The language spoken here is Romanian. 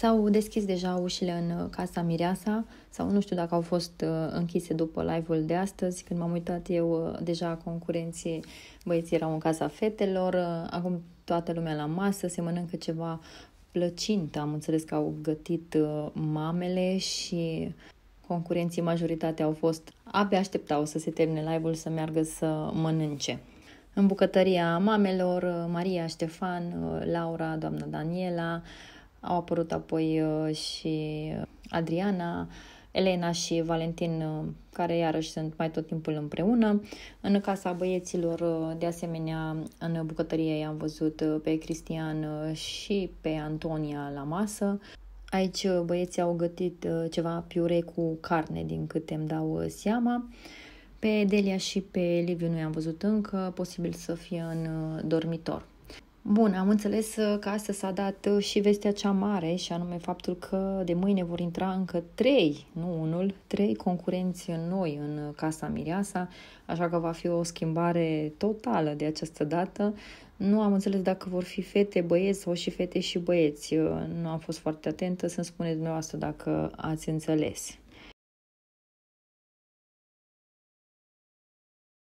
S-au deschis deja ușile în uh, Casa Mireasa sau nu știu dacă au fost uh, închise după live-ul de astăzi. Când m-am uitat eu, uh, deja concurenții băieții erau în Casa Fetelor, acum toată lumea la masă, se mănâncă ceva plăcintă. Am înțeles că au gătit mamele și concurenții majoritatea au fost, abia așteptau să se termine live-ul să meargă să mănânce. În bucătăria mamelor, Maria, Ștefan, Laura, doamna Daniela, au apărut apoi uh, și uh, Adriana, Elena și Valentin, uh, care iarăși sunt mai tot timpul împreună. În Casa Băieților, de asemenea, în bucătărie i-am văzut pe Cristian și pe Antonia la masă. Aici băieții au gătit ceva piure cu carne, din câte îmi dau seama. Pe Delia și pe Liviu nu i-am văzut încă, posibil să fie în dormitor. Bun, am înțeles uh, că astăzi s-a dat uh, și vestea cea mare, și anume faptul că de mâine vor intra încă trei, nu unul, trei concurenți noi în uh, Casa Mireasa, așa că va fi o schimbare totală de această dată. Nu am înțeles dacă vor fi fete, băieți sau și fete și băieți. Nu am fost foarte atentă să-mi spuneți dumneavoastră dacă ați înțeles.